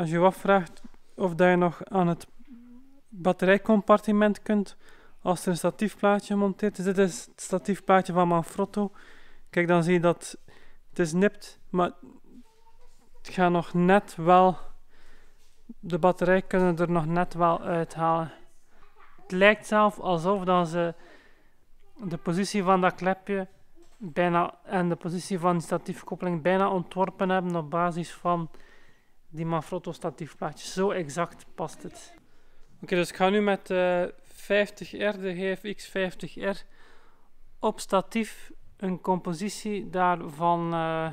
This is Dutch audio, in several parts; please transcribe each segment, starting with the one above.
Als je je afvraagt of dat je nog aan het batterijcompartiment kunt als er een statiefplaatje monteert. dit is het statiefplaatje van Manfrotto. Kijk, dan zie je dat het is nipt, maar het gaat nog net wel... De batterij kunnen er nog net wel uithalen. Het lijkt zelf alsof dan ze de positie van dat klepje bijna, en de positie van die statiefkoppeling bijna ontworpen hebben op basis van die Manfrotto statiefplaatjes. Zo exact past het. Oké, dus ik ga nu met 50R, eh, de GFX 50R, op statief een compositie daarvan uh,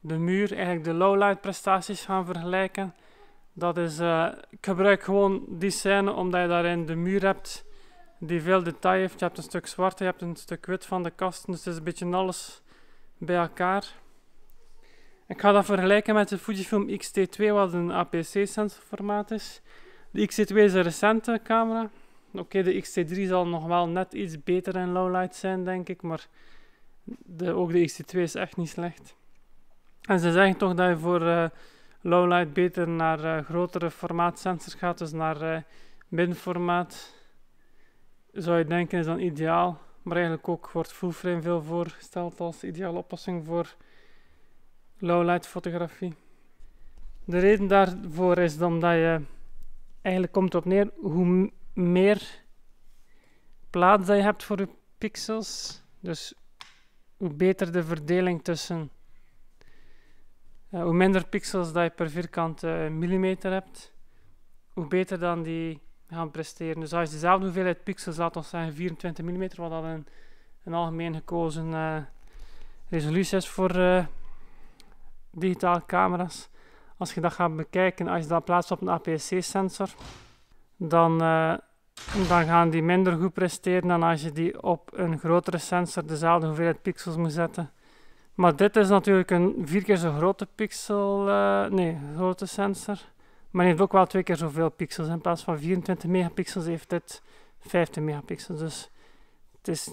de muur, eigenlijk de lowlight prestaties gaan vergelijken. Dat is, eh, ik gebruik gewoon die scène omdat je daarin de muur hebt die veel detail heeft. Je hebt een stuk zwart, je hebt een stuk wit van de kasten, dus het is een beetje alles bij elkaar. Ik ga dat vergelijken met de Fujifilm X-T2, wat een APC-sensorformaat is. De X-T2 is een recente camera. Oké, de X-T3 zal nog wel net iets beter in low light zijn, denk ik, maar de, ook de X-T2 is echt niet slecht. En ze zeggen toch dat je voor lowlight eh, low light beter naar eh, grotere grotere sensors gaat, dus naar uh, Zou je denken is dan ideaal, maar eigenlijk ook wordt full frame veel voorgesteld als ideale oplossing voor Low light fotografie. De reden daarvoor is omdat je eigenlijk komt op neer hoe meer plaats dat je hebt voor je pixels, dus hoe beter de verdeling tussen eh, hoe minder pixels dat je per vierkante eh, millimeter hebt, hoe beter dan die gaan presteren. Dus als je dezelfde hoeveelheid pixels, laat, dan zijn 24 mm, wat dan een, een algemeen gekozen uh, resolutie is voor digitale camera's. Als je dat gaat bekijken, als je dat plaatst op een APS-C-sensor, dan, eh, dan gaan die minder goed presteren dan als je die op een grotere sensor dezelfde hoeveelheid pixels moet zetten. Maar dit is natuurlijk een vier keer zo grote pixel, uh, nee, grote sensor. Maar die heeft ook wel twee keer zoveel pixels. In plaats van 24 megapixels heeft dit 15 megapixels. Dus het is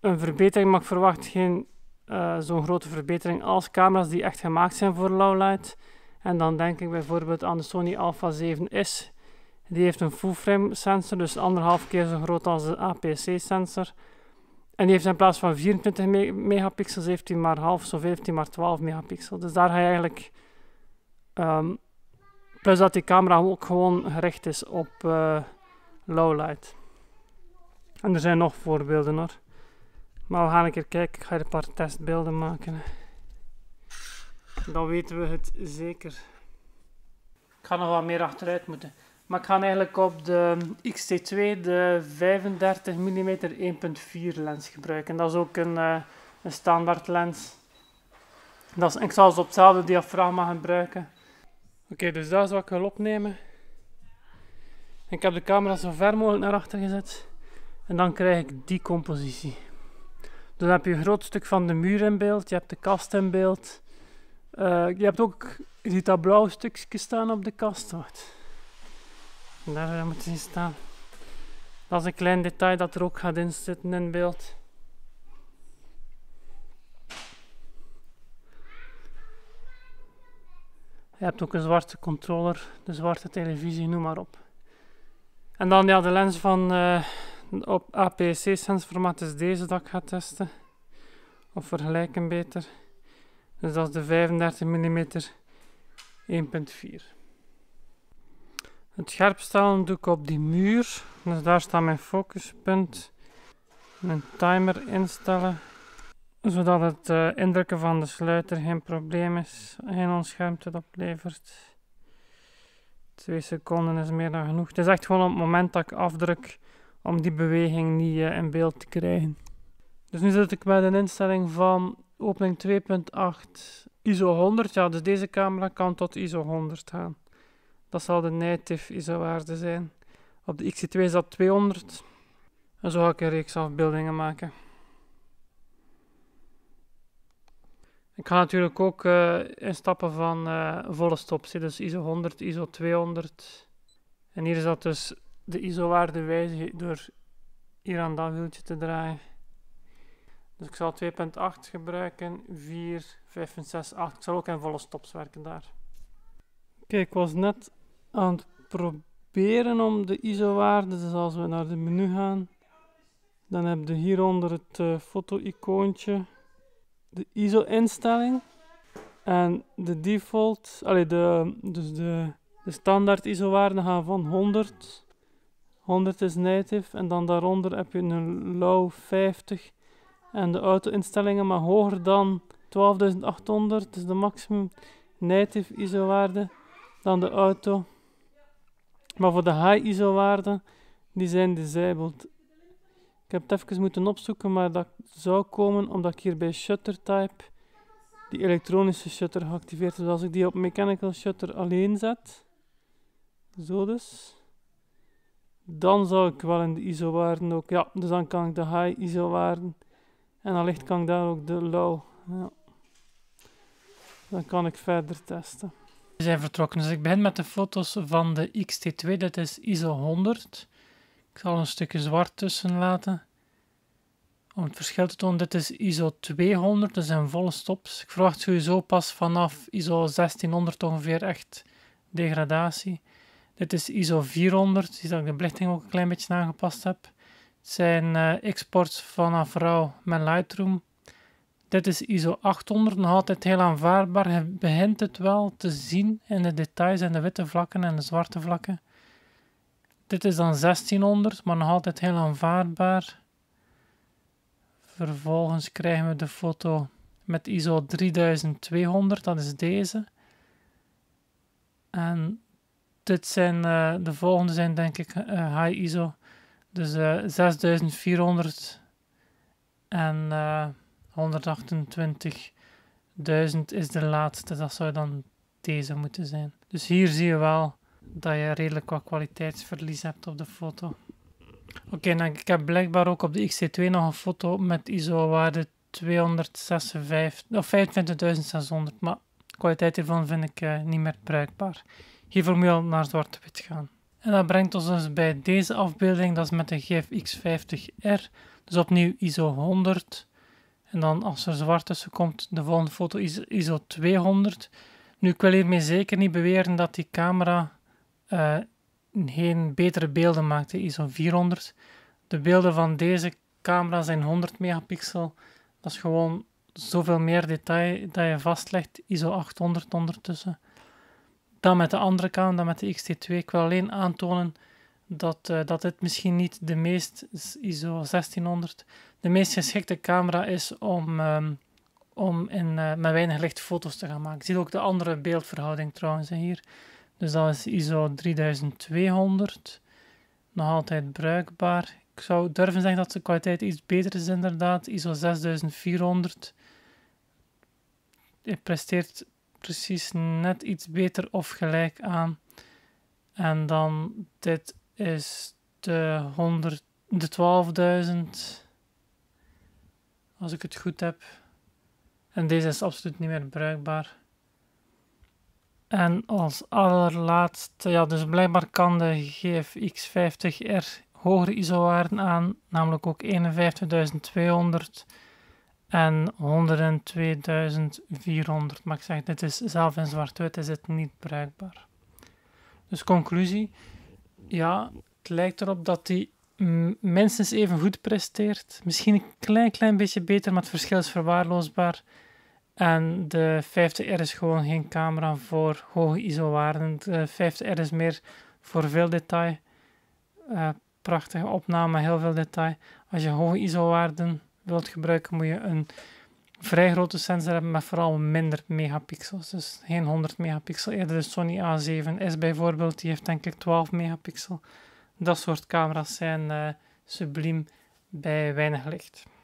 een verbetering, maar ik verwacht geen eh, zo'n grote verbetering als camera's die echt gemaakt zijn voor low light. En dan denk ik bijvoorbeeld aan de Sony Alpha 7S. Die heeft een full frame sensor, dus anderhalf keer zo groot als de APC sensor. En die heeft in plaats van 24 megapixels heeft hij maar half zoveel, heeft hij maar 12 megapixels. Dus daar ga je eigenlijk... Ehm, plus dat die camera ook gewoon gericht is op uh, low light. En er zijn nog voorbeelden hoor. Maar we gaan een keer kijken. Ik ga er een paar testbeelden maken. Dan weten we het zeker. Ik ga nog wat meer achteruit moeten. Maar ik ga eigenlijk op de XT2 de 35 mm 1.4 lens gebruiken. Dat is ook een, eh, een standaard lens. Dat is, ik zal ze op hetzelfde diafragma gebruiken. Oké, dus dat is wat ik wil opnemen. Ik heb de camera zo ver mogelijk naar achter gezet. En dan krijg ik die compositie. Dan heb je een groot stuk van de muur in beeld, je hebt de kast in beeld. Eh, je hebt ook, je ziet dat blauw stukje staan op de kast. Wacht. Daar moet zien staan. Dat is een klein detail dat er ook gaat inzitten in beeld. Je hebt ook een zwarte controller, de zwarte televisie, noem maar op. En dan ja, de lens van eh, op APC-sensformaat is deze dat ik ga testen. Of vergelijken beter. Dus dat is de 35 mm 1.4. Het scherpstellen doe ik op die muur. Dus daar staat mijn focuspunt. Een timer instellen. Zodat het eh, indrukken van de sluiter geen probleem is. Geen onschermte oplevert. 2 seconden is meer dan genoeg. Het is echt gewoon op het moment dat ik afdruk om die beweging niet eh, in beeld te krijgen. Dus nu zit ik met een instelling van opening 2.8 ISO 100. Ja, dus deze camera kan tot ISO 100 gaan. Dat zal de native ISO waarde zijn. Op de XC2 is dat 200. En zo ga ik een reeks afbeeldingen maken. Ik ga natuurlijk ook uh, instappen van uh, volle stops, dus ISO 100, ISO 200. En hier is dat dus de ISO-waarde wijzigen door hier aan dat wieltje te draaien. Dus ik zal 2.8 gebruiken, 4, 5 en 6, 8. Ik zal ook in volle stops werken daar. Kijk, ik was net aan het proberen om de ISO-waarde, dus als we naar de menu gaan, dan heb je hieronder het eh, foto-icoontje de ISO-instelling en de default, allee, de, dus de, de standaard iso waarde gaan van 100 100 is native en dan daaronder heb je een low 50 en de auto-instellingen maar hoger dan 12.800 dus de maximum native ISO-waarde dan de auto. Maar voor de high ISO-waarden, die zijn disabled. Ik heb het even moeten opzoeken, maar dat zou komen omdat ik hier bij shutter type die elektronische shutter geactiveerd Dus als ik die op mechanical shutter alleen zet, zo dus. Dan zou ik wel in de ISO-waarden ook, ja, dus dan kan ik de high ISO-waarden en allicht kan ik daar ook de low. Ja. Dan kan ik verder testen. We zijn vertrokken, dus ik begin met de foto's van de XT2, dat is ISO 100. Ik zal een stukje zwart tussen laten om het verschil te tonen. Dit is ISO 200, dus zijn volle stops. Dus ik verwacht sowieso pas vanaf ISO 1600 ongeveer echt degradatie. Dit is ISO 400. Zie dat ik de belichting ook een klein beetje aangepast heb. Het zijn eh, exports vanaf RAW met Lightroom. Dit is ISO 800, nog altijd heel aanvaardbaar. Je begint het wel te zien in de details en de witte vlakken en de zwarte vlakken. Dit is dan 1600, maar nog altijd heel aanvaardbaar. Vervolgens krijgen we de foto met ISO 3200, dat is deze. En dit zijn, eh, de volgende zijn denk ik eh, high ISO. Dus 6400 eh, en 128.000 is de laatste, dat zou dan deze moeten zijn. Dus hier zie je wel dat je redelijk wat kwaliteitsverlies hebt op de foto. Oké, okay, nou, ik heb blijkbaar ook op de XC2 nog een foto met ISO-waarde 256, of 25600, maar de kwaliteit hiervan vind ik niet meer bruikbaar hiervoor moet je naar zwart-wit gaan. En dat brengt ons dus bij deze afbeelding, dat is met de GFX50R. Dus opnieuw ISO 100. En dan als er zwart tussen komt, de volgende foto is ISO 200. Nu, ik wil hiermee zeker niet beweren dat die camera eh, geen betere beelden maakt, de ISO 400. De beelden van deze camera zijn 100 megapixel. Dat is gewoon zoveel meer detail dat je vastlegt, ISO 800 ondertussen dan met de andere camera, dan met de XT2. Ik wil alleen aantonen dat, eh, dat dit misschien niet de meest ISO 1600, de meest geschikte camera is om, ehm, om in, eh, met weinig licht foto's te gaan maken. Ik zie ook de andere beeldverhouding trouwens hier. Dus dat is ISO 3200. Nog altijd bruikbaar. Ik zou durven zeggen dat de kwaliteit iets beter is inderdaad. ISO 6400. Het presteert precies net iets beter of gelijk aan. En dan dit is de, 100, de 12.000. Als ik het goed heb. En deze is absoluut niet meer bruikbaar. En als allerlaatste, ja, dus blijkbaar kan de GFX50 r hogere ISO-waarden aan, namelijk ook 51.200 en 102.400. Maar ik zeg, dit is zelf in zwart-wit is het niet bruikbaar. Dus conclusie, ja, het lijkt erop dat die minstens even goed presteert. Misschien een klein, klein beetje beter, maar het verschil is verwaarloosbaar. En de 50R is gewoon geen camera voor hoge ISO-waarden. De 50R is meer voor veel detail. Eh, prachtige opname, heel veel detail. Als je hoge ISO-waarden wilt gebruiken, moet je een vrij grote sensor hebben met vooral minder megapixels. Dus geen 100 megapixel. Eerder de Sony A7S bijvoorbeeld, die heeft denk ik 12 megapixel. Dat soort camera's zijn uh, subliem bij weinig licht.